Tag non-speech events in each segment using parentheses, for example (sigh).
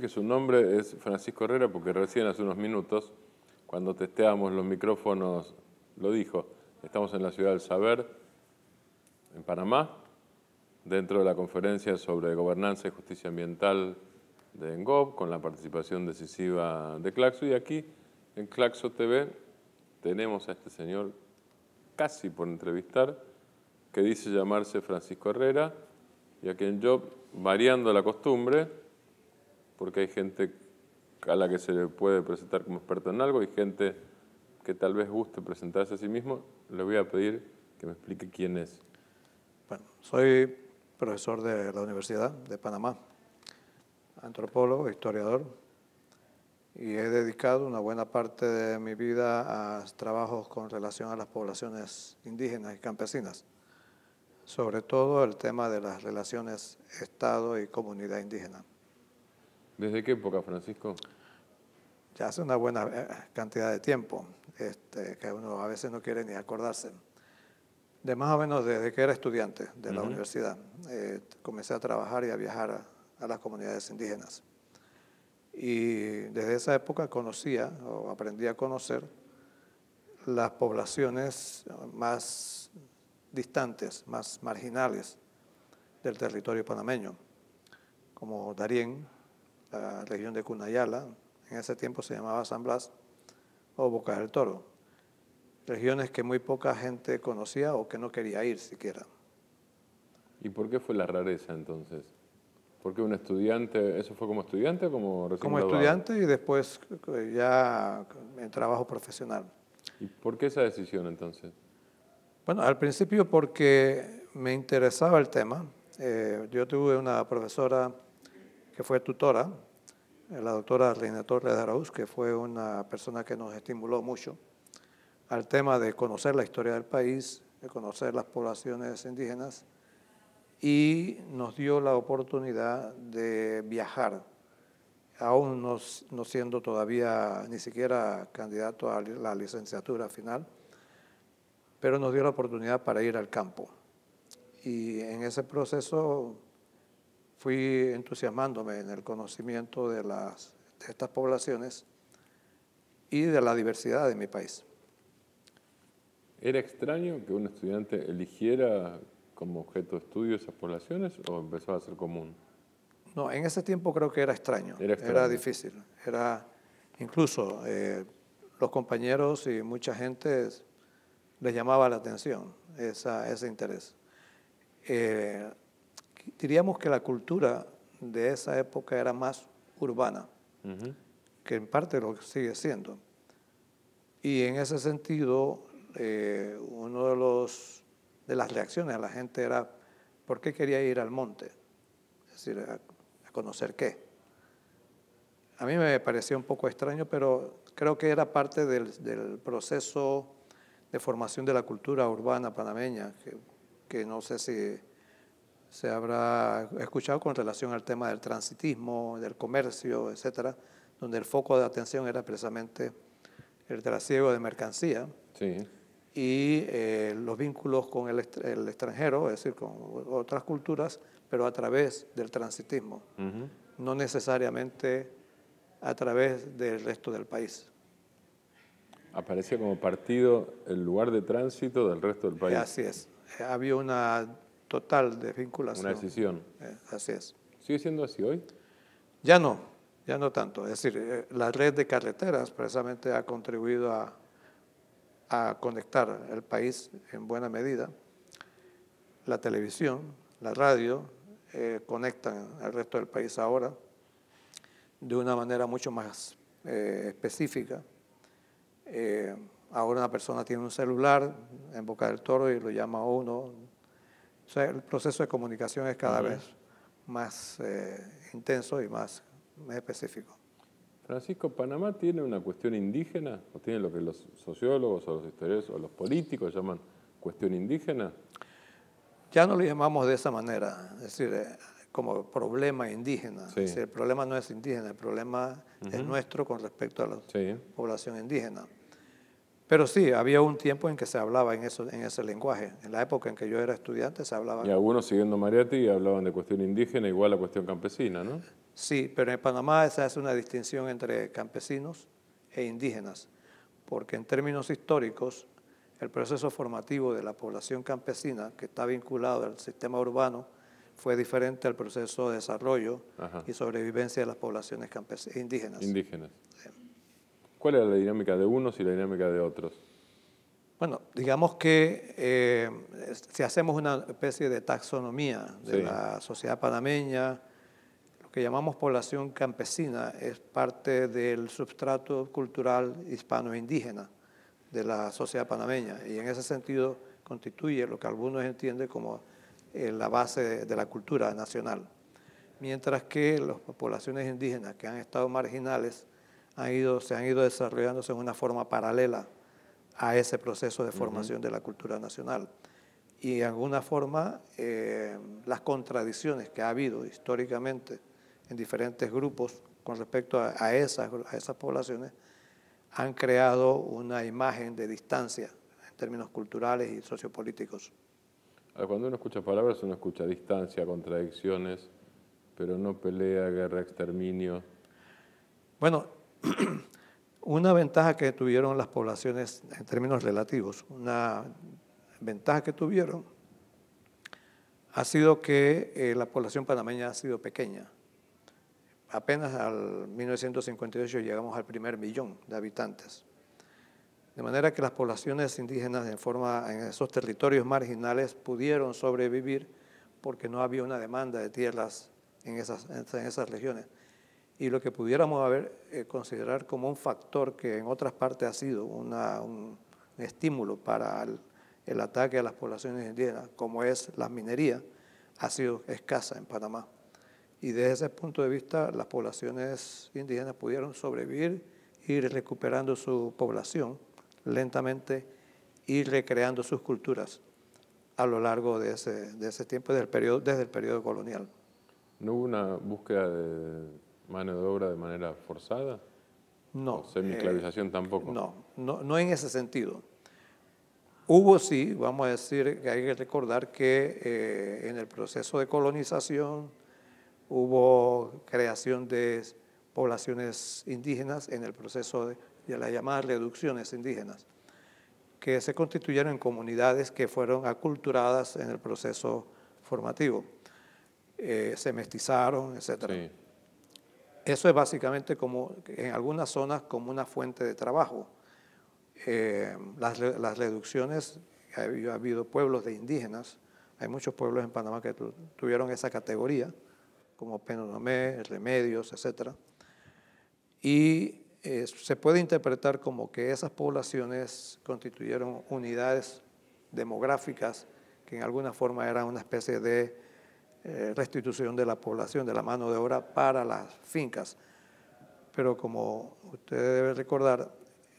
que su nombre es Francisco Herrera porque recién hace unos minutos, cuando testeamos los micrófonos, lo dijo. Estamos en la Ciudad del Saber, en Panamá, dentro de la conferencia sobre gobernanza y justicia ambiental de ENGOB, con la participación decisiva de Claxo. Y aquí, en Claxo TV, tenemos a este señor casi por entrevistar, que dice llamarse Francisco Herrera, y a quien yo, variando la costumbre, porque hay gente a la que se le puede presentar como experto en algo y gente que tal vez guste presentarse a sí mismo, le voy a pedir que me explique quién es. Bueno, soy profesor de la Universidad de Panamá, antropólogo, historiador, y he dedicado una buena parte de mi vida a trabajos con relación a las poblaciones indígenas y campesinas, sobre todo el tema de las relaciones Estado y comunidad indígena. ¿Desde qué época, Francisco? Ya hace una buena eh, cantidad de tiempo, este, que uno a veces no quiere ni acordarse. De más o menos desde que era estudiante de la universidad, eh, comencé a trabajar y a viajar a, las comunidades indígenas. Y desde esa época conocía o aprendí a conocer las poblaciones más distantes, más marginales del territorio panameño, como Darién, la región de Cunayala, en ese tiempo se llamaba San Blas, o Boca del Toro, regiones que muy poca gente conocía o que no quería ir siquiera. ¿Y por qué fue la rareza entonces? Porque un estudiante, ¿eso fue como estudiante o como recién Como estudiante y después eh, ya en trabajo profesional. ¿Y por qué esa decisión entonces? Bueno, al principio porque me interesaba el tema. Eh, yo tuve una profesora fue tutora, la doctora Reina Torres de Arauz, que fue una persona que nos estimuló mucho al tema de conocer la historia del país, de conocer las poblaciones indígenas, y nos dio la oportunidad de viajar, aún no, no siendo todavía ni siquiera candidato a la licenciatura final, pero nos dio la oportunidad para ir al campo. Y en ese proceso fui entusiasmándome en el conocimiento de, las, de estas poblaciones y de la diversidad de mi país. ¿Era extraño que un estudiante eligiera como objeto de estudio esas poblaciones o empezó a ser común? No, en ese tiempo creo que era extraño, era, difícil, era incluso eh, los compañeros y mucha gente les llamaba la atención esa, ese interés. Eh, diríamos que la cultura de esa época era más urbana, que en parte lo sigue siendo. Y en ese sentido, eh, una de, de las reacciones a la gente era, ¿por qué quería ir al monte? Es decir, a, conocer qué. A mí me parecía un poco extraño, pero creo que era parte del, proceso de formación de la cultura urbana panameña, que no sé si se habrá escuchado con relación al tema del transitismo, del comercio, etcétera, donde el foco de atención era precisamente el trasiego de mercancía y eh, los vínculos con el, extranjero, es decir, con otras culturas, pero a través del transitismo, no necesariamente a través del resto del país. Aparecía como partido el lugar de tránsito del resto del país. Así es. Había una total de vinculación. Una decisión. Eh, así es. ¿Sigue siendo así hoy? Ya no, ya no tanto. Es decir, eh, la red de carreteras precisamente ha contribuido a, conectar el país en buena medida. La televisión, la radio, eh, conectan al resto del país ahora de una manera mucho más específica. ahora una persona tiene un celular en Boca del Toro y lo llama uno o sea, el proceso de comunicación es cada vez más eh, intenso y más, específico. Francisco, ¿Panamá tiene una cuestión indígena? ¿O tiene lo que los sociólogos o los historiadores o los políticos llaman cuestión indígena? Ya no lo llamamos de esa manera, es decir, eh, como problema indígena. el problema no es indígena, el problema es nuestro con respecto a la población indígena. Pero sí, había un tiempo en que se hablaba en, eso, en ese lenguaje. En la época en que yo era estudiante se hablaba. Y algunos siguiendo Mariati, hablaban de cuestión indígena igual a cuestión campesina, ¿no? Sí, pero en Panamá se hace una distinción entre campesinos e indígenas, porque en términos históricos el proceso formativo de la población campesina que está vinculado al sistema urbano fue diferente al proceso de desarrollo y sobrevivencia de las poblaciones indígenas. Indígenas. ¿Cuál es la dinámica de unos y la dinámica de otros? Bueno, digamos que eh, si hacemos una especie de taxonomía de la sociedad panameña, lo que llamamos población campesina es parte del substrato cultural hispano-indígena de la sociedad panameña y en ese sentido constituye lo que algunos entienden como eh, la base de la cultura nacional. Mientras que las poblaciones indígenas que han estado marginales se han ido desarrollándose en una forma paralela a ese proceso de formación de la cultura nacional. Y de alguna forma, eh, las contradicciones que ha habido históricamente en diferentes grupos con respecto a, esas, a esas poblaciones han creado una imagen de distancia en términos culturales y sociopolíticos. Cuando uno escucha palabras, uno escucha distancia, contradicciones, pero no pelea, guerra, exterminio. Bueno, (clears throat) una ventaja que tuvieron las poblaciones en términos relativos, una ventaja que tuvieron ha sido que eh, la población panameña ha sido pequeña. Apenas al 1958 llegamos al primer millón de habitantes. De manera que las poblaciones indígenas en, forma, en esos territorios marginales pudieron sobrevivir porque no había una demanda de tierras en esas regiones y lo que pudiéramos haber, eh, considerar como un factor que en otras partes ha sido una, un estímulo para el, ataque a las poblaciones indígenas, como es la minería, ha sido escasa en Panamá. Y desde ese punto de vista, las poblaciones indígenas pudieron sobrevivir, ir recuperando su población lentamente, y recreando sus culturas a lo largo de ese, de ese tiempo, desde el, periodo, desde el periodo colonial. ¿No hubo una búsqueda de mano de obra de manera forzada? No. ¿Semiclavización eh, tampoco? No, no, no en ese sentido. Hubo sí, vamos a decir, que hay que recordar que eh, en el proceso de colonización hubo creación de poblaciones indígenas en el proceso de, de las llamadas reducciones indígenas, que se constituyeron en comunidades que fueron aculturadas en el proceso formativo. Eh, se mestizaron, etc eso es básicamente como en algunas zonas como una fuente de trabajo. Eh, las, las, reducciones, ha habido, pueblos de indígenas, hay muchos pueblos en Panamá que tuvieron esa categoría, como Penonomé, Remedios, etc. Y eh, se puede interpretar como que esas poblaciones constituyeron unidades demográficas que en alguna forma eran una especie de eh, restitución de la población, de la mano de obra para las fincas. Pero como usted debe recordar,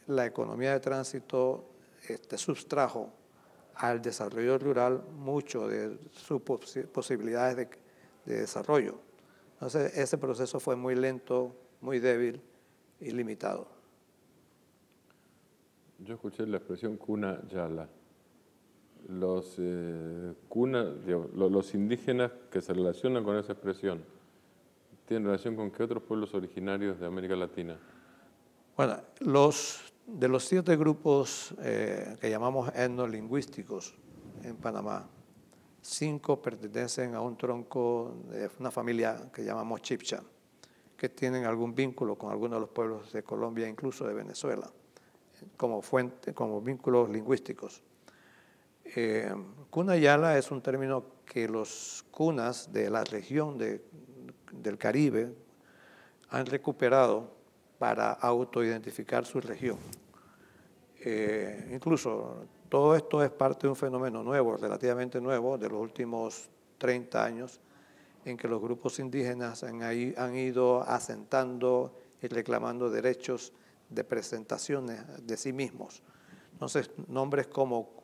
la economía de tránsito este, sustrajo al desarrollo rural mucho de sus posibilidades de, de desarrollo. Entonces, ese proceso fue muy lento, muy débil y limitado. Yo escuché la expresión cuna yala los, eh, los indígenas que se relacionan con esa expresión, ¿tienen relación con qué otros pueblos originarios de América Latina? Bueno, los, de los siete grupos eh, que llamamos etnolingüísticos en Panamá, cinco pertenecen a un tronco de una familia que llamamos Chipcha, que tienen algún vínculo con algunos de los pueblos de Colombia, incluso de Venezuela, como, fuente, como vínculos lingüísticos. Cunayala eh, yala es un término que los cunas de la región de, del Caribe han recuperado para autoidentificar su región. Eh, incluso todo esto es parte de un fenómeno nuevo, relativamente nuevo, de los últimos 30 años, en que los grupos indígenas han, han ido asentando y reclamando derechos de presentaciones de sí mismos. Entonces, nombres como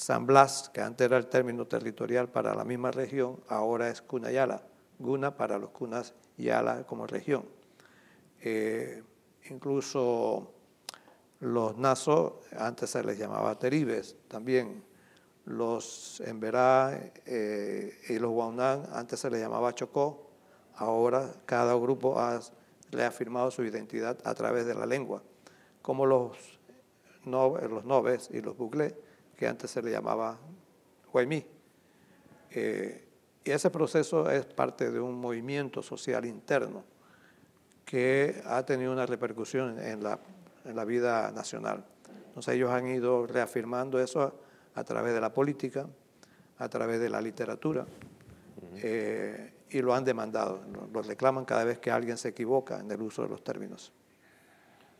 San Blas, que antes era el término territorial para la misma región, ahora es Cunayala, Guna para los Cunas y Ala como región. Eh, incluso los naso, antes se les llamaba Teribes también, los Emberá eh, y los Guaunán, antes se les llamaba Chocó, ahora cada grupo ha, le ha su identidad a través de la lengua, como los, Nobes y los Buglés, que antes se le llamaba Guaymí. Eh, y ese proceso es parte de un movimiento social interno que ha tenido una repercusión en la, en la vida nacional. Entonces ellos han ido reafirmando eso a, través de la política, a través de la literatura, eh, y lo han demandado, lo, lo reclaman cada vez que alguien se equivoca en el uso de los términos.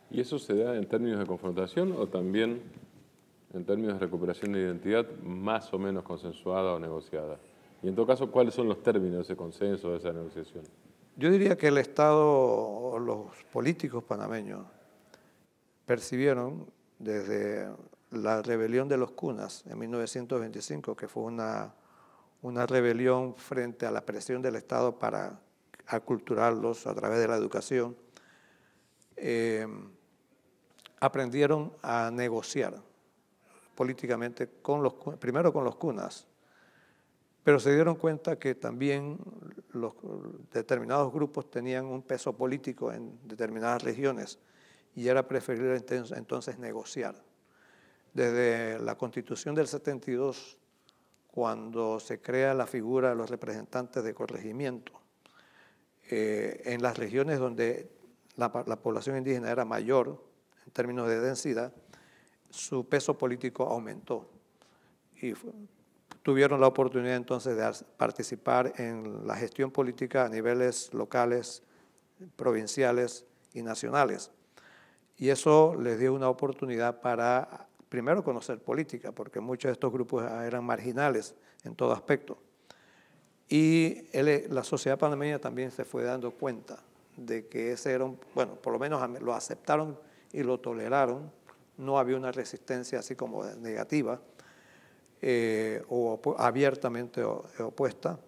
¿Y eso se da en términos de confrontación o también en términos de recuperación de identidad más o menos consensuada o negociada? Y en todo caso, ¿cuáles son los términos de ese consenso, de esa negociación? Yo diría que el Estado, los políticos panameños, percibieron desde la rebelión de los cunas en 1925, que fue una, una rebelión frente a la presión del Estado para aculturarlos a través de la educación, eh, aprendieron a negociar políticamente con los, primero con los cunas, pero se dieron cuenta que también los determinados grupos tenían un peso político en determinadas regiones y era preferible entonces, negociar. Desde la constitución del 72, cuando se crea la figura de los representantes de corregimiento, eh, en las regiones donde la población indígena era mayor en términos de densidad, su peso político aumentó y tuvieron la oportunidad entonces de participar en la gestión política a niveles locales, provinciales y nacionales. Y eso les dio una oportunidad para primero conocer política, porque muchos de estos grupos eran marginales en todo aspecto. Y la sociedad panameña también se fue dando cuenta de que ese era un, bueno, por lo menos lo aceptaron y lo toleraron no había una resistencia así como negativa eh, o abiertamente eh, opuesta,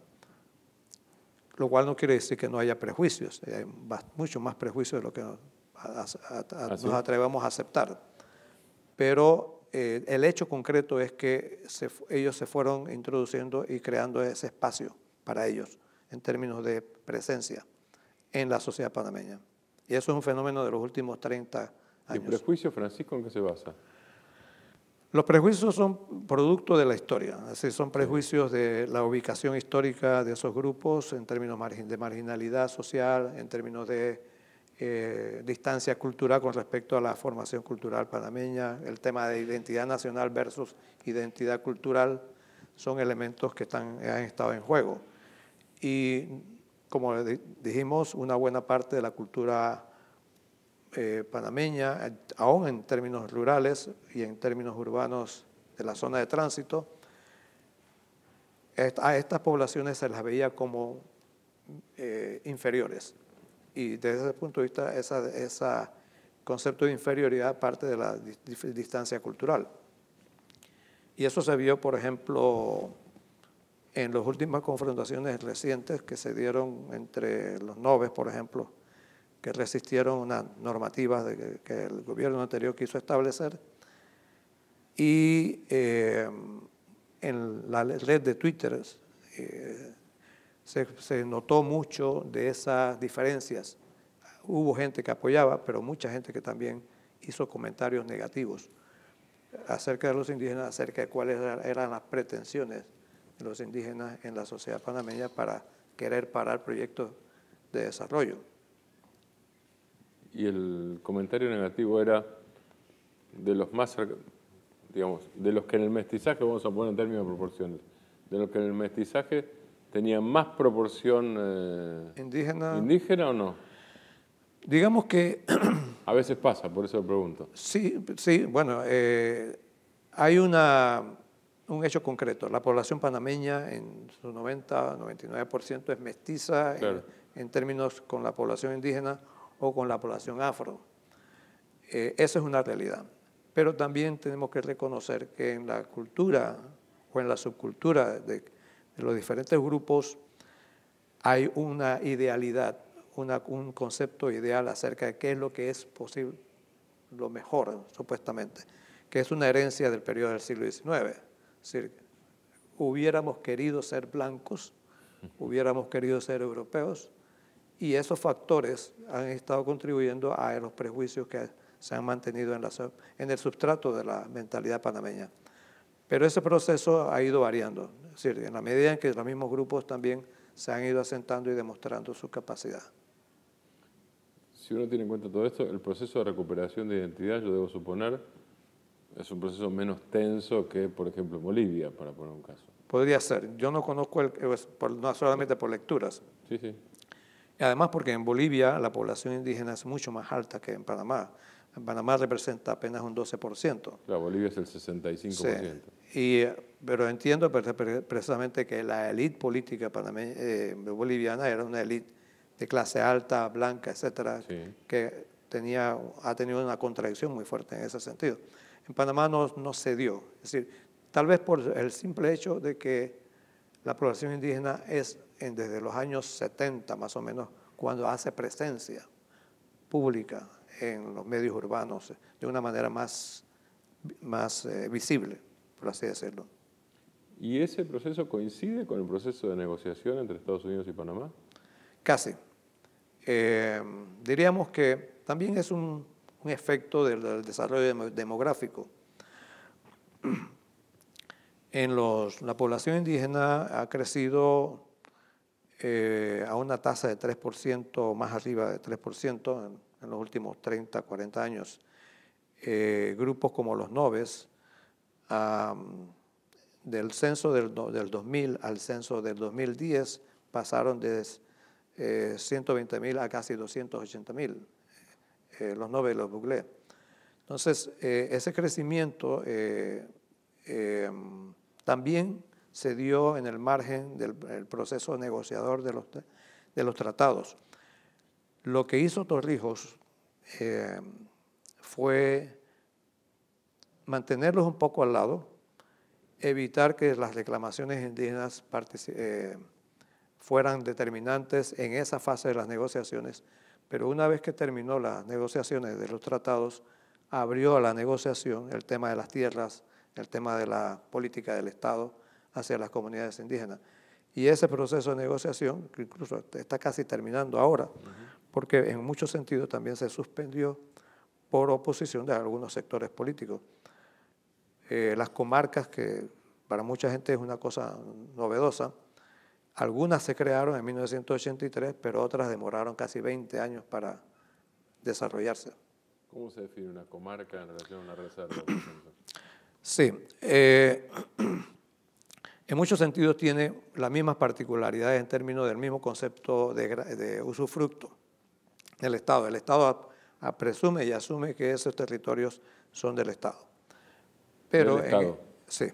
lo cual no quiere decir que no haya prejuicios, eh, hay mucho más prejuicios de lo que nos, a, atrevamos a aceptar. Pero el hecho concreto es que ellos se fueron introduciendo y creando ese espacio para ellos en términos de presencia en la sociedad panameña. Y eso es un fenómeno de los últimos 30 años ¿Y prejuicio, Francisco, en qué se basa? Los prejuicios son producto de la historia, así son prejuicios de la ubicación histórica de esos grupos en términos de marginalidad social, en términos de eh, distancia cultural con respecto a la formación cultural panameña, el tema de identidad nacional versus identidad cultural, son elementos que están, han estado en juego. Y como dijimos, una buena parte de la cultura eh, panameña, aún en términos rurales y en términos urbanos de la zona de tránsito, a estas poblaciones se las veía como eh, inferiores. Y desde ese punto de vista, ese concepto de inferioridad parte de la distancia cultural. Y eso se vio, por ejemplo, en las últimas confrontaciones recientes que se dieron entre los noves, por ejemplo, que resistieron unas normativas que, el gobierno anterior quiso establecer. Y eh, en la red de Twitter eh, se, se notó mucho de esas diferencias. Hubo gente que apoyaba, pero mucha gente que también hizo comentarios negativos acerca de los indígenas, acerca de cuáles eran las pretensiones de los indígenas en la sociedad panameña para querer parar proyectos de desarrollo y el comentario negativo era de los más, digamos, de los que en el mestizaje, vamos a poner en términos de proporciones, de los que en el mestizaje tenían más proporción eh, indígena. indígena o no. Digamos que... a veces pasa, por eso lo pregunto. Sí, sí bueno, eh, hay una, un hecho concreto. La población panameña en su 90, 99% es mestiza en, términos con la población indígena o con la población afro. Eh, esa es una realidad. Pero también tenemos que reconocer que en la cultura o en la subcultura de, los diferentes grupos hay una idealidad, un concepto ideal acerca de qué es lo que es posible, lo mejor, supuestamente, que es una herencia del periodo del siglo XIX. Es decir, hubiéramos querido ser blancos, hubiéramos querido ser europeos, y esos factores han estado contribuyendo a los prejuicios que se han mantenido en, en el substrato de la mentalidad panameña. Pero ese proceso ha ido variando, es decir, en la medida en que los mismos grupos también se han ido asentando y demostrando su capacidad. Si uno tiene en cuenta todo esto, el proceso de recuperación de identidad, yo debo suponer, es un proceso menos tenso que, por ejemplo, Bolivia, para poner un caso. Podría ser. Yo no conozco, no solamente por lecturas. Sí, sí. Además, porque en Bolivia la población indígena es mucho más alta que en Panamá. En Panamá representa apenas un 12%. La Bolivia es el 65%. Y, eh, pero entiendo precisamente que la élite política eh, boliviana era una élite de clase alta, blanca, etcétera, que tenía, ha tenido una contradicción muy fuerte en ese sentido. En Panamá no, no se dio. Es decir, tal vez por el simple hecho de que la población indígena es desde los años 70 más o menos, cuando hace presencia pública en los medios urbanos de una manera más, más eh, visible, por así decirlo. ¿Y ese proceso coincide con el proceso de negociación entre Estados Unidos y Panamá? Casi. Eh, diríamos que también es un, efecto del, del desarrollo demográfico. (clears throat) En los, la población indígena ha crecido eh, a una tasa de 3% más arriba de 3% en, los últimos 30, 40 años. Eh, grupos como los Noves, del censo del, 2000 al censo del 2010, pasaron de eh, 120 mil a casi 280 mil, eh, los Noves y los bucle. Entonces, ese crecimiento em, también se dio en el margen del proceso negociador de los, tratados. Lo que hizo Torrijos eh, fue mantenerlos un poco al lado, evitar que las reclamaciones indígenas eh, fueran determinantes en esa fase de las negociaciones, pero una vez que terminó las negociaciones de los tratados, abrió a la negociación el tema de las tierras, el tema de la política del Estado, hacia las comunidades indígenas. Y ese proceso de negociación, que incluso está casi terminando ahora, porque en muchos sentidos también se suspendió por oposición de algunos sectores políticos. Eh, las comarcas, que para mucha gente es una cosa novedosa, algunas se crearon en 1983, pero otras demoraron casi 20 años para desarrollarse. ¿Cómo se define una comarca en relación a una reserva? sí. Eh, en muchos sentidos tiene las mismas particularidades en términos del mismo concepto de, usufructo del Estado. El Estado presume y asume que esos territorios son del Estado. Pero, e-, sí.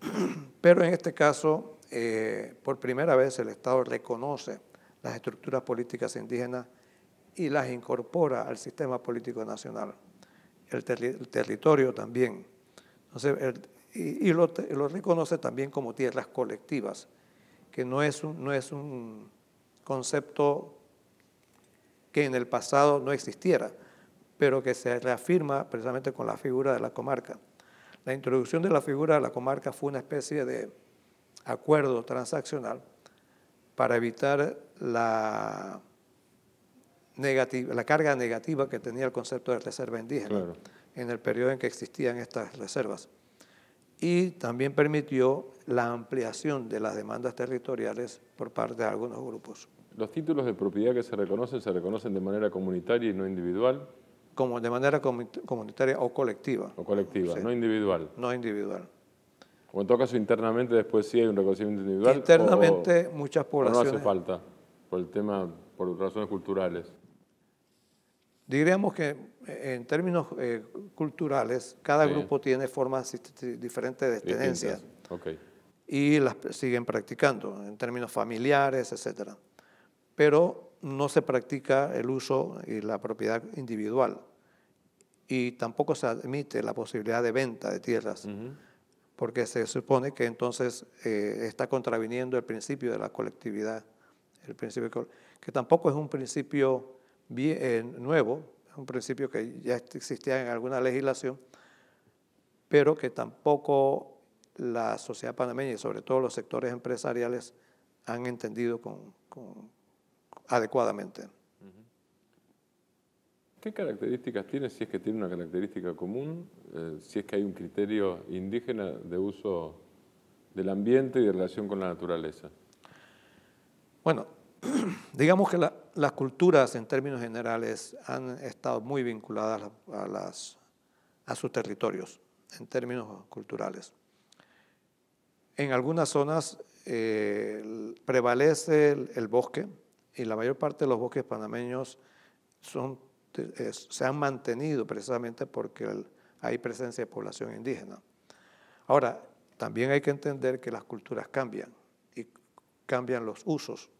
(clears throat) Pero en este caso, eh, por primera vez el Estado reconoce las estructuras políticas indígenas y las incorpora al sistema político nacional. El, el territorio también. Entonces, el, y, lo, reconoce también como tierras colectivas, que no es, un, concepto que en el pasado no existiera, pero que se reafirma precisamente con la figura de la comarca. La introducción de la figura de la comarca fue una especie de acuerdo transaccional para evitar la, la carga negativa que tenía el concepto de reserva indígena en el periodo en que existían estas reservas y también permitió la ampliación de las demandas territoriales por parte de algunos grupos. ¿Los títulos de propiedad que se reconocen se reconocen de manera comunitaria y no individual? Como de manera comunitaria o colectiva. O colectiva, no individual. No individual. O en todo caso, internamente después sí hay un reconocimiento individual. Internamente muchas poblaciones. no hace falta, por el tema, por razones culturales. Diríamos que eh, en términos eh, culturales, cada grupo tiene formas diferentes de tenencia. Y las siguen practicando en términos familiares, etc. Pero no se practica el uso y la propiedad individual. Y tampoco se admite la posibilidad de venta de tierras, porque se supone que entonces eh, está contraviniendo el principio de la colectividad, el principio que tampoco es un principio eh, nuevo, un principio que ya existía en alguna legislación, pero que tampoco la sociedad panameña y sobre todo los sectores empresariales han entendido con, adecuadamente. ¿Qué características tiene, si es que tiene una característica común, eh, si es que hay un criterio indígena de uso del ambiente y de relación con la naturaleza? Bueno, (clears throat) digamos que las culturas en términos generales han estado muy vinculadas a, las, a sus territorios en términos culturales. En algunas zonas eh, prevalece el, bosque y la mayor parte de los bosques panameños son, se han mantenido precisamente porque hay presencia de población indígena. Ahora, también hay que entender que las culturas cambian y cambian los usos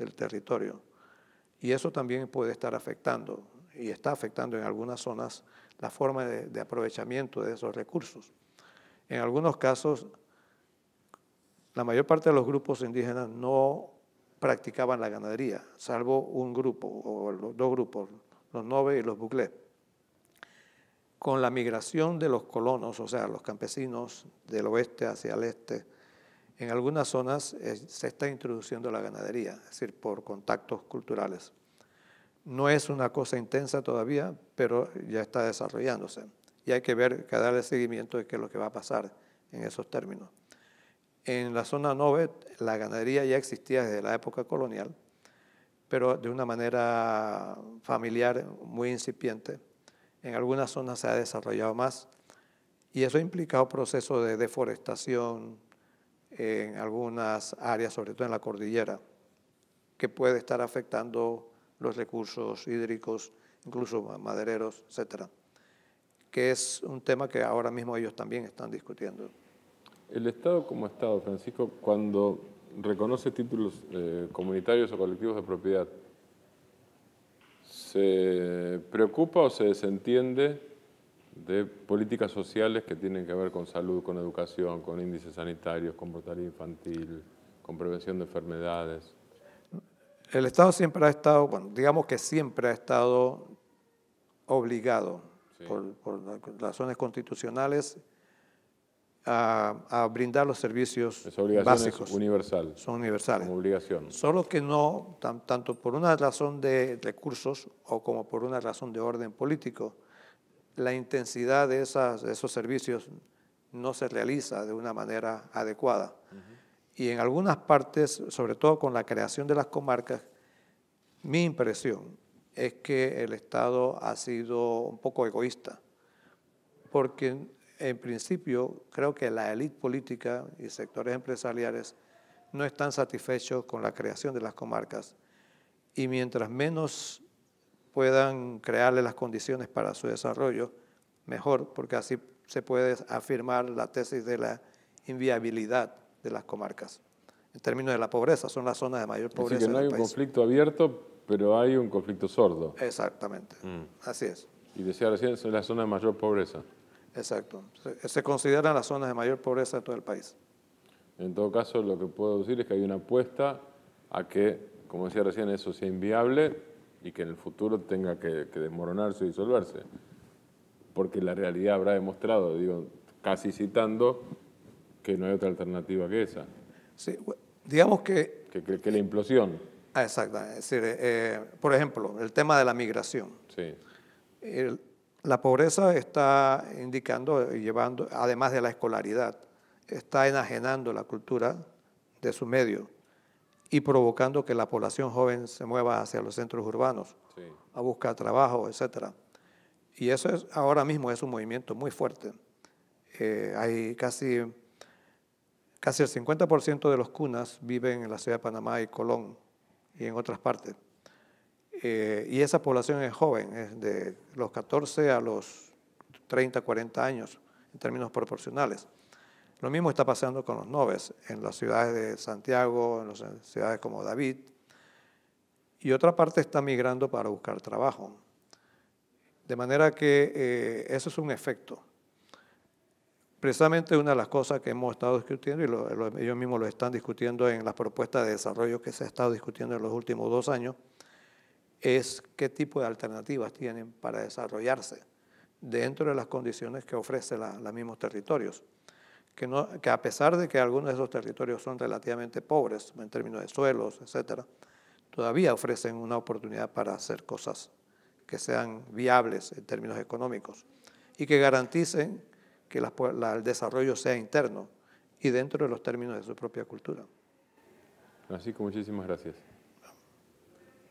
del territorio. Y eso también puede estar afectando, y está afectando en algunas zonas, la forma de, aprovechamiento de esos recursos. En algunos casos, la mayor parte de los grupos indígenas no practicaban la ganadería, salvo un grupo, o dos grupos, los Nove y los Buclé. Con la migración de los colonos, o sea, los campesinos del oeste hacia el este, en algunas zonas eh, se está introduciendo la ganadería, es decir, por contactos culturales. No es una cosa intensa todavía, pero ya está desarrollándose. Y hay que ver, que darle seguimiento de qué es lo que va a pasar en esos términos. En la zona 9, la ganadería ya existía desde la época colonial, pero de una manera familiar muy incipiente. En algunas zonas se ha desarrollado más y eso ha implicado procesos de deforestación, en algunas áreas, sobre todo en la cordillera, que puede estar afectando los recursos hídricos, incluso madereros, etcétera, que es un tema que ahora mismo ellos también están discutiendo. El Estado como Estado, Francisco, cuando reconoce títulos eh, comunitarios o colectivos de propiedad, ¿se preocupa o se desentiende de políticas sociales que tienen que ver con salud, con educación, con índices sanitarios, con mortalidad infantil, con prevención de enfermedades. El Estado siempre ha estado, bueno, digamos que siempre ha estado obligado por, razones constitucionales a, brindar los servicios básicos. universal. Son universales. Como obligación. Solo que no, tanto por una razón de recursos o como por una razón de orden político, la intensidad de, esas, esos servicios no se realiza de una manera adecuada. Y en algunas partes, sobre todo con la creación de las comarcas, mi impresión es que el Estado ha sido un poco egoísta, porque en principio creo que la élite política y sectores empresariales no están satisfechos con la creación de las comarcas. Y mientras menos puedan crearle las condiciones para su desarrollo mejor, porque así se puede afirmar la tesis de la inviabilidad de las comarcas. En términos de la pobreza, son las zonas de mayor pobreza. decir, que no hay un conflicto abierto, pero hay un conflicto sordo. Exactamente, mm. así es. Y decía recién, son las zonas de mayor pobreza. Exacto, se, consideran las zonas de mayor pobreza de todo el país. En todo caso, lo que puedo decir es que hay una apuesta a que, como decía recién, eso sea inviable y que en el futuro tenga que, desmoronarse y disolverse. Porque la realidad habrá demostrado, digo, casi citando, que no hay otra alternativa que esa. Sí, digamos que... Que, la implosión. Ah, Exacto. Es decir, eh, eh, por ejemplo, el tema de la migración. Sí. la pobreza está indicando y llevando, además de la escolaridad, está enajenando la cultura de su medio y provocando que la población joven se mueva hacia los centros urbanos a buscar trabajo, etc. Y eso es, ahora mismo es un movimiento muy fuerte. Eh, hay casi, casi el 50% de los cunas viven en la ciudad de Panamá y Colón y en otras partes. Eh, y esa población es joven, es de los 14 a los 30, 40 años en términos proporcionales. Lo mismo está pasando con los noves en las ciudades de Santiago, en las ciudades como David, y otra parte está migrando para buscar trabajo. De manera que eh, eso es un efecto. Precisamente una de las cosas que hemos estado discutiendo, y ellos mismos lo están discutiendo en las propuestas de desarrollo que se ha estado discutiendo en los últimos dos años, es qué tipo de alternativas tienen para desarrollarse dentro de las condiciones que ofrecen los mismos territorios que, a pesar de que algunos de esos territorios son relativamente pobres en términos de suelos, etcétera, todavía ofrecen una oportunidad para hacer cosas que sean viables en términos económicos y que garanticen que el desarrollo sea interno y dentro de los términos de su propia cultura. Así muchísimas gracias.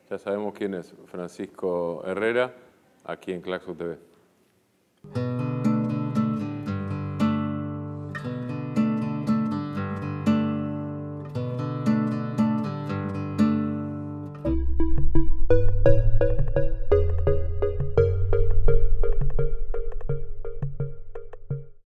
Ya sabemos quién es Francisco Herrera, aquí en Claxo TV.